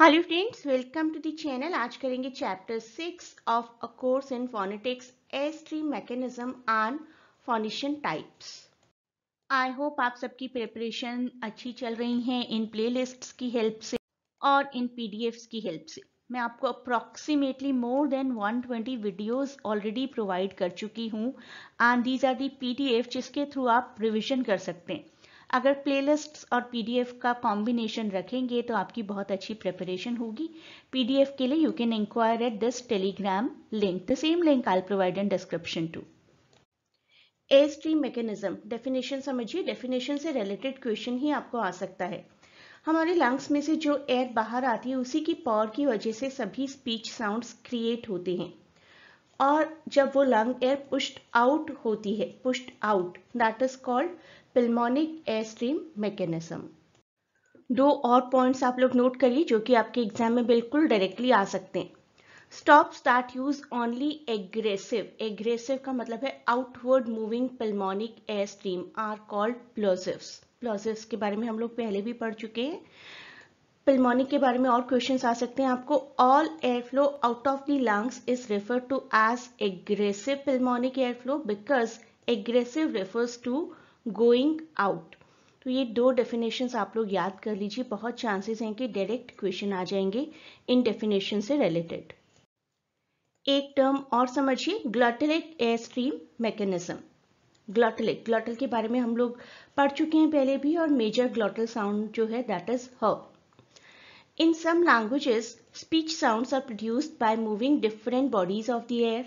Hello friends welcome to the channel आज करेंगे chapter six of a course in phonetics S three mechanism on phonation types I hope आप सबकी preparation अच्छी चल रही है इन प्लेलिस्ट्स की हेल्प से और इन पीडीएफ्स की हेल्प से मैं आपको approximately more than 120 twenty videos already provide कर चुकी हूँ and these are the P जिसके थ्रू आप रिविजन कर सकते हैं अगर प्लेलिस्ट और पीडीएफ का कॉम्बिनेशन रखेंगे तो आपकी बहुत अच्छी प्रिपरेशन होगी पीडीएफ के लिए you can enquire at this Telegram link the same link I provide in description to a stream mechanism definition समझिए डेफिनेशन से रिलेटेड क्वेश्चन ही आपको आ सकता है हमारे लंग्स में से जो एयर बाहर आती है उसी की पावर की वजह से सभी स्पीच साउंड्स क्रिएट होते हैं और जब वो लंग एयर पुश्ड आउट होती है pushed out that is called pulmonic air stream mechanism दो और पॉइंट्स आप लोग नोट करिए जो कि आपके एग्जाम में बिल्कुल डायरेक्टली आ सकते हैं stop that use only egressive egressive का मतलब है outward moving pulmonic air stream are called plosives plosives के बारे में हम लोग पहले भी पढ़ चुके हैं पिल्मोनिक के बारे में और क्वेश्चंस आ सकते हैं आपको all air flow out of the lungs is refer to as egressive pulmonic air flow because egressive refers to going out तो ये दो डेफिनेशंस आप लोग याद कर लीजिए बहुत चांसेस हैं कि डायरेक्ट क्वेश्चन आ जाएंगे इन डेफिनेशन से रिलेटेड एक टर्म और समझिए glottalic air stream mechanism glottalic glottal के बारे में हम लोग पढ़ चुके हैं पहले भी और मेजर ग्लॉटल साउंड जो है that is how In some languages, speech sounds are produced by moving different bodies of the air,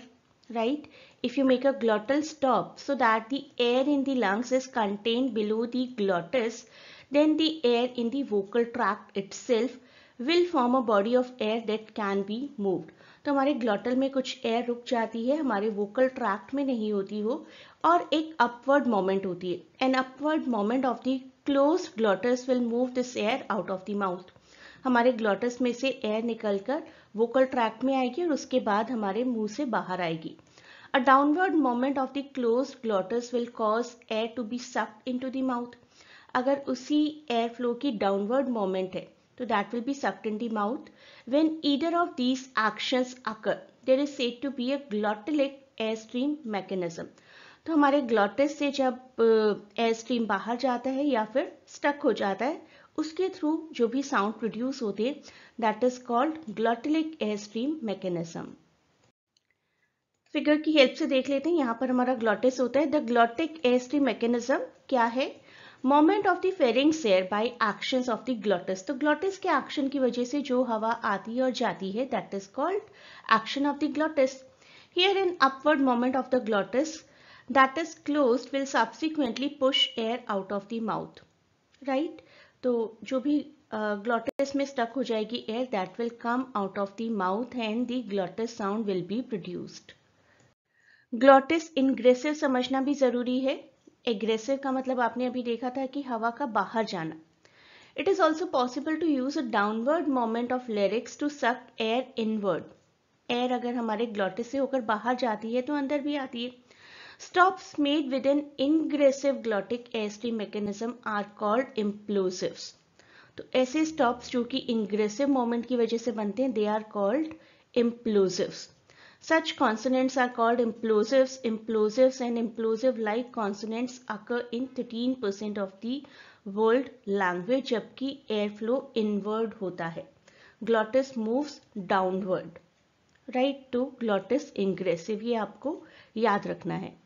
right? If you make a glottal stop so that the air in the lungs is contained below the glottis, then the air in the vocal tract itself will form a body of air that can be moved. तो हमारे ग्लॉटल में कुछ air रुक जाती है हमारे vocal tract में नहीं होती वो और एक अपवर्ड मोमेंट होती है an upward moment of the close glottis will move this air out of the mouth हमारे ग्लॉटस में से एयर निकलकर वोकल ट्रैक में आएगी और उसके बाद हमारे मुंह से बाहर आएगी a downward moment of the close glottis will cause air to be suck into the mouth अगर उसी एयर फ्लो की डाउनवर्ड मोमेंट है तो that will be suck in the mouth when either of these actions occur there is set to be a glottalic stream mechanism तो हमारे glottis से जब air stream बाहर जाता है या फिर स्टक हो जाता है उसके थ्रू जो भी साउंड प्रोड्यूस होते हैं that is called glottalic air stream mechanism figure की हेल्प से देख लेते हैं यहाँ पर हमारा ग्लॉटिस होता है the glottic air stream mechanism क्या है moment of the pharynx air by actions of the glottis तो ग्लॉटिस के एक्शन की वजह से जो हवा आती और जाती है that is called action of the glottis here in upward moment of the glottis that is closed will subsequently push air out of the mouth right तो जो भी ग्लॉटिस में स्टक हो जाएगी air that will come out of the mouth and the glottis sound will be produced glottis ingressive समझना भी जरूरी है एग्रेसिव का मतलब आपने अभी देखा था कि हवा का बाहर जाना it is also possible to use a downward moment of larynx to suck air inward air अगर हमारे ग्लॉटिस से होकर बाहर जाती है तो अंदर भी आती है Stops made with an ingressive glottic airstream mechanism are called implosives. तो ऐसे stops जो कि ingressive moment की वजह से बनते हैं they are called implosives. Such consonants are called implosives. Implosives and implosive-like consonants occur in 13% of the world language, जबकि airflow inward होता है Glottis moves downward. Right to glottis ingressive ये आपको याद रखना है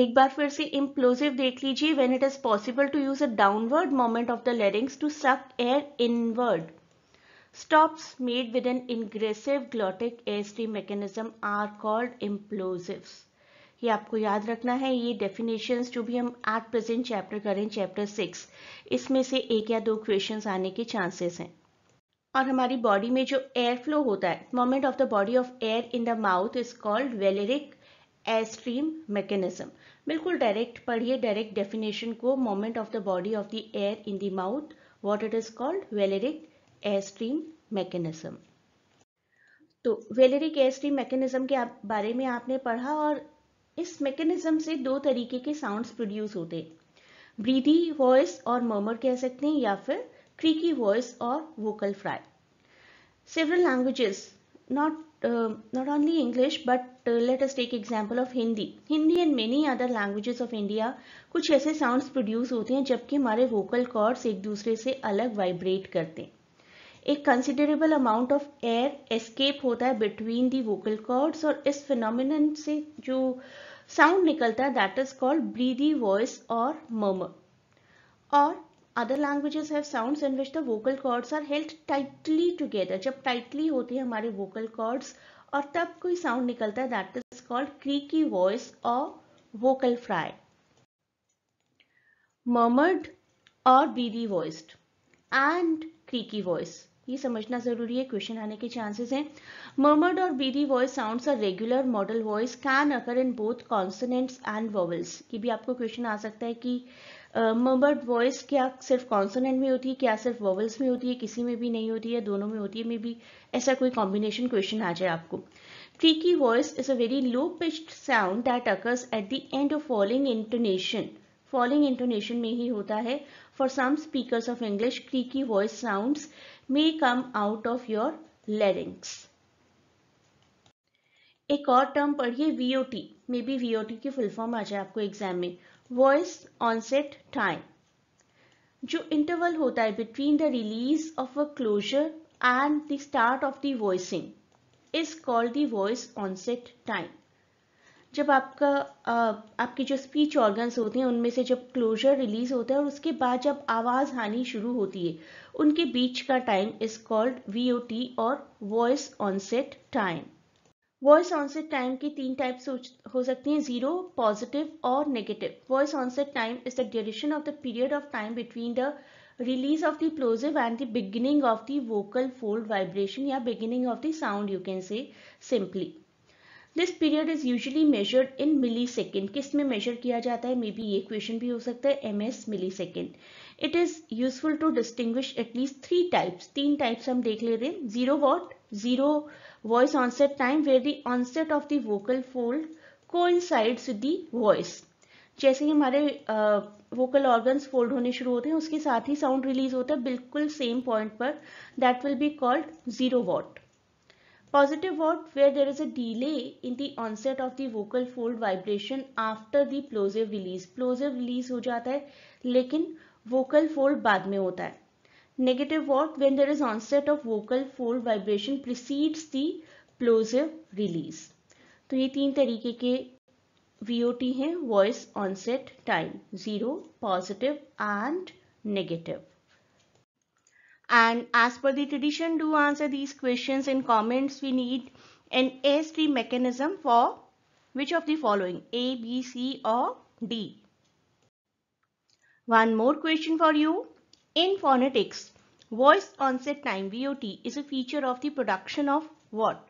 एक बार फिर से इम्प्लोजिव देख लीजिए when it is possible to use a downward moment of the larynx to suck air inward stops made with an ingressive glottic airstream mechanism are called implosives ये आपको याद रखना है ये डेफिनेशंस जो भी हम एट प्रेजेंट चैप्टर करें चैप्टर सिक्स इसमें से एक या दो क्वेश्चंस आने के चांसेस हैं और हमारी बॉडी में जो एयर फ्लो होता है moment of the body of air in the mouth is called velaric airstream mechanism बिल्कुल डायरेक्ट पढ़िए डायरेक्ट डेफिनेशन को moment of the body of the air in the mouth what it is called velaric airstream mechanism तो velaric airstream mechanism के बारे में आपने पढ़ा और इस मैकेनिज्म से दो तरीके के साउंड्स प्रोड्यूस होते ब्रीदी वॉइस और मर्मर कह सकते हैं या फिर क्रीकी वॉइस और vocal fry several languages not uh, not only English but uh, let us take example of Hindi. Hindi and many other languages of India kuch aise sounds produce hote hain jabki hamare vocal cords ek dusre se alag vibrate karte ek considerable amount of air escape hota hai between the vocal cords aur is phenomenon se jo sound nikalta है that is called breathy voice or murmur aur other languages have sounds in which the vocal cords are held tightly together जब tightly होती है हमारे vocal cords और तब कोई sound निकलता है that is called creaky voice और वोकल फ्राई मर्मर्ड और breathy voiced and creaky voice ये समझना जरूरी है क्वेश्चन आने के चांसेस हैं मर्मर्ड और breathy voice sounds are regular modal voice can occur in both consonants and vowels ये भी आपको क्वेश्चन आ सकता है कि मर्ड वॉइस क्या सिर्फ कॉन्सोनेंट में होती है क्या सिर्फ वॉवल्स में होती है किसी में भी नहीं होती है दोनों में होती है मे भी ऐसा कोई कॉम्बिनेशन क्वेश्चन आ जाए आपको creaky voice is a very low pitched sound that occurs at the end of falling intonation falling intonation में ही होता है for some speakers of English creaky voice sound may come out of your larynx एक और term पढ़िए VOT may be VOT की full form आ जाए आपको एग्जाम में वॉइस ऑनसेट टाइम जो इंटरवल होता है between the release of a closure and the start of the voicing is called the voice onset time जब आपका आपके जो स्पीच ऑर्गन्स होते हैं उनमें से जब क्लोजर रिलीज होता है और उसके बाद जब आवाज़ हानि शुरू होती है उनके बीच का टाइम इज कॉल्ड वीओटी और voice onset time voice onset time की तीन टाइप हो सकती हैं जीरो पॉजिटिव और negative voice onset time is the duration of the period of time between the release of the plosive and the beginning of the vocal fold vibration या beginning of the sound you can say simply this period is usually measured in millisecond किस में major किया जाता है may be ये question भी हो सकता है M S millisecond it is useful to distinguish at least three types तीन टाइप्स हम देख लेते हैं zero VOT zero voice onset time where the onset of the vocal fold coincides with the voice जैसे ही हमारे वोकल ऑर्गन्स फोल्ड होने शुरू होते हैं उसके साथ ही साउंड रिलीज होता है बिल्कुल सेम पॉइंट पर that will be called zero VOT positive VOT where there is a delay in the onset of the vocal fold vibration after the plosive release plosive release हो जाता है लेकिन vocal fold बाद में होता है negative what when there is onset of vocal fold vibration precedes the plosive release तो ये तीन तरीके के VOT हैं voice onset time, zero, positive, and and as per the tradition do answer these questions in comments we need an AST mechanism for which of the following A, B, C or D. One more question for you. In phonetics, Voiced onset time VOT is a feature of the production of what?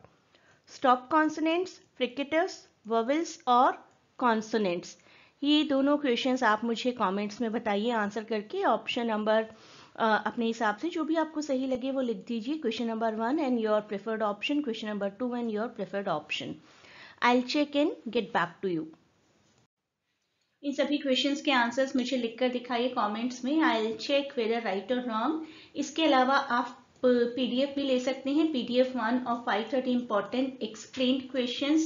Stop consonants, fricatives, vowels और consonants. ये दोनों questions आप मुझे comments में बताइए answer करके option number अपने हिसाब से जो भी आपको सही लगे वो लिख दीजिए question number one and your preferred option question number two and your preferred option I check in get back to you in सभी क्वेश्चंस के आंसर्स मुझे लिखकर दिखाइए कमेंट्स में I'll check whether right और रॉन्ग इसके अलावा आप पीडीएफ भी ले सकते हैं पीडीएफ वन और five thirty important explain question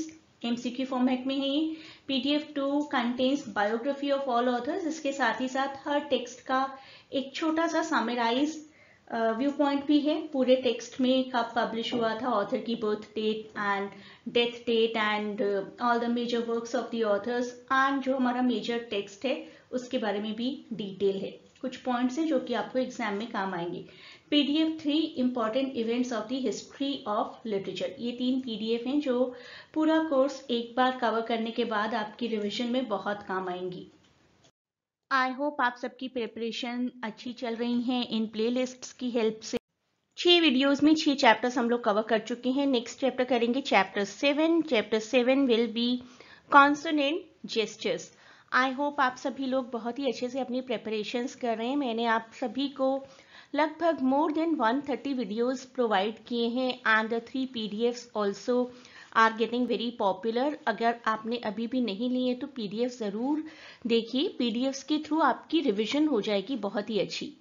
MCQ format में है ये PDF two contains biography of all authors इसके साथ ही साथ हर टेक्स्ट का एक छोटा सा समराइज व्यू uh, पॉइंट भी है पूरे टेक्स्ट में कब पब्लिश हुआ था ऑथर की birth date and death date and all the major works of the authors and जो हमारा मेजर टेक्स्ट है उसके बारे में भी डिटेल है कुछ पॉइंट्स हैं जो कि आपको एग्जाम में काम आएंगे PDF three important events of the history of literature ये तीन पीडीएफ हैं जो पूरा कोर्स एक बार कवर करने के बाद आपकी रिविजन में बहुत काम आएंगी आई होप आप सबकी प्रिपरेशन अच्छी चल रही है इन प्लेलिस्ट्स की हेल्प से छह वीडियोस में छह चैप्टर्स हम लोग कवर कर चुके हैं नेक्स्ट चैप्टर करेंगे chapter seven chapter seven will be consonant gestures I hope आप सभी लोग बहुत ही अच्छे से अपनी प्रेपरेशंस कर रहे हैं मैंने आप सभी को लगभग मोर देन 130 वीडियोस प्रोवाइड किए हैं and the three PDFs also are getting very popular अगर आपने अभी भी नहीं लिए तो पी ज़रूर देखिए पी के थ्रू आपकी रिविजन हो जाएगी बहुत ही अच्छी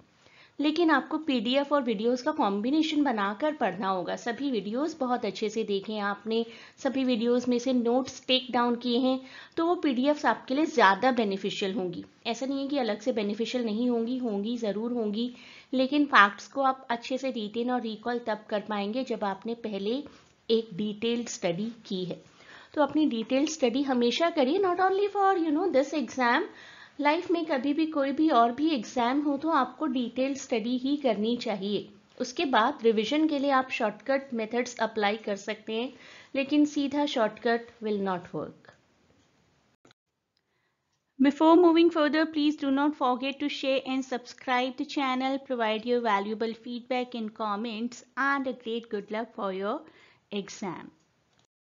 लेकिन आपको पीडीएफ और वीडियोस का कॉम्बिनेशन बनाकर पढ़ना होगा सभी वीडियोस बहुत अच्छे से देखें आपने सभी वीडियोस में से नोट्स टेक डाउन किए हैं तो वो पीडीएफ्स आपके लिए ज़्यादा बेनिफिशियल होंगी ऐसा नहीं है कि अलग से बेनिफिशियल नहीं होंगी होंगी ज़रूर होंगी लेकिन फैक्ट्स को आप अच्छे से रिटेन और रिकॉल तब कर पाएंगे जब आपने पहले एक डिटेल्ड स्टडी की है तो अपनी डिटेल्ड स्टडी हमेशा करिए not only for you know this exam life में कभी भी कोई भी और भी एग्जाम हो तो आपको डिटेल स्टडी ही करनी चाहिए उसके बाद रिवीजन के लिए आप शॉर्टकट मेथड्स अप्लाई कर सकते हैं लेकिन सीधा shortcut will not work before moving further please do not forget to share and subscribe the channel provide your valuable feedback in comments and a great good luck for your exam